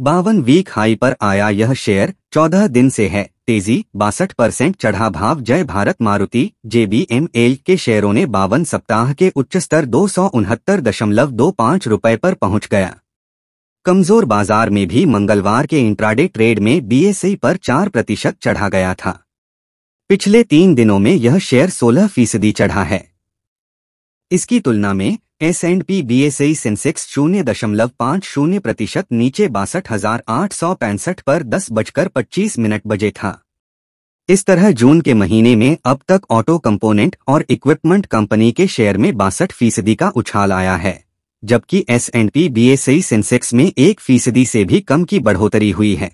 बावन week high पर आया यह शेयर 14 दिन से है तेजी बासठ परसेंट चढ़ा भाव जय भारत मारुति जेबीएमएल के शेयरों ने बावन सप्ताह के उच्च स्तर दो सौ उनहत्तर दशमलव दो पाँच रुपये पर पहुंच गया कमजोर बाजार में भी मंगलवार के इंट्राडे ट्रेड में बीएसई पर चार प्रतिशत चढ़ा गया था पिछले तीन दिनों में यह शेयर सोलह फीसदी चढ़ा है इसकी तुलना में S and P B S E Sensex शून्य दशमलव पाँच शून्य प्रतिशत नीचे बासठ हजार आठ सौ पैंसठ पर दस बजकर पच्चीस मिनट बजे था इस तरह जून के महीने में अब तक ऑटो कंपोनेंट और इक्विपमेंट कंपनी के शेयर में बासठ फीसदी का उछाल आया है जबकि S and P B S E Sensex में एक फीसदी से भी कम की बढ़ोतरी हुई है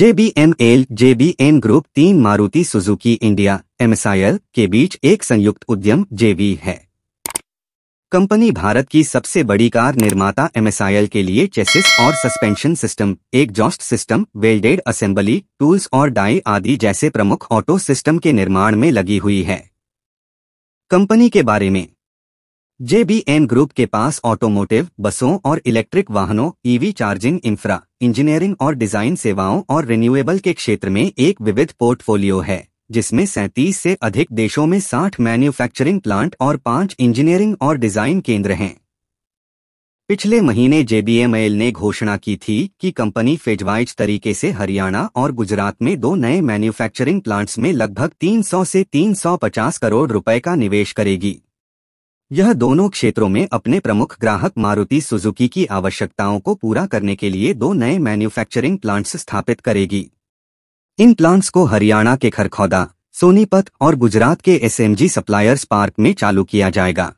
जेबीएमएल जेबीएन ग्रुप तीन मारुति सुजुकी इंडिया एमएसआईएल के बीच एक संयुक्त उद्यम जेवी है कंपनी भारत की सबसे बड़ी कार निर्माता एमएसआईएल के लिए चेसिस और सस्पेंशन सिस्टम एक जॉस्ट सिस्टम वेल्डेड असेंबली टूल्स और डाई आदि जैसे प्रमुख ऑटो सिस्टम के निर्माण में लगी हुई है कंपनी के बारे में जेबीएन ग्रुप के पास ऑटोमोटिव बसों और इलेक्ट्रिक वाहनों ईवी चार्जिंग इंफ्रा इंजीनियरिंग और डिजाइन सेवाओं और रिन्यूएबल के क्षेत्र में एक विविध पोर्टफोलियो है जिसमें सैंतीस से अधिक देशों में 60 मैन्युफैक्चरिंग प्लांट और पांच इंजीनियरिंग और डिजाइन केंद्र हैं पिछले महीने जेबीएमएल ने घोषणा की थी कि कंपनी फेजवाइज तरीके से हरियाणा और गुजरात में दो नए मैन्युफैक्चरिंग प्लांट्स में लगभग 300 से 350 करोड़ रुपए का निवेश करेगी यह दोनों क्षेत्रों में अपने प्रमुख ग्राहक मारुति सुजुकी की आवश्यकताओं को पूरा करने के लिए दो नए मैन्युफैक्चरिंग प्लांट्स स्थापित करेगी इन प्लांट्स को हरियाणा के खरखौदा सोनीपत और गुजरात के एसएमजी सप्लायर्स पार्क में चालू किया जाएगा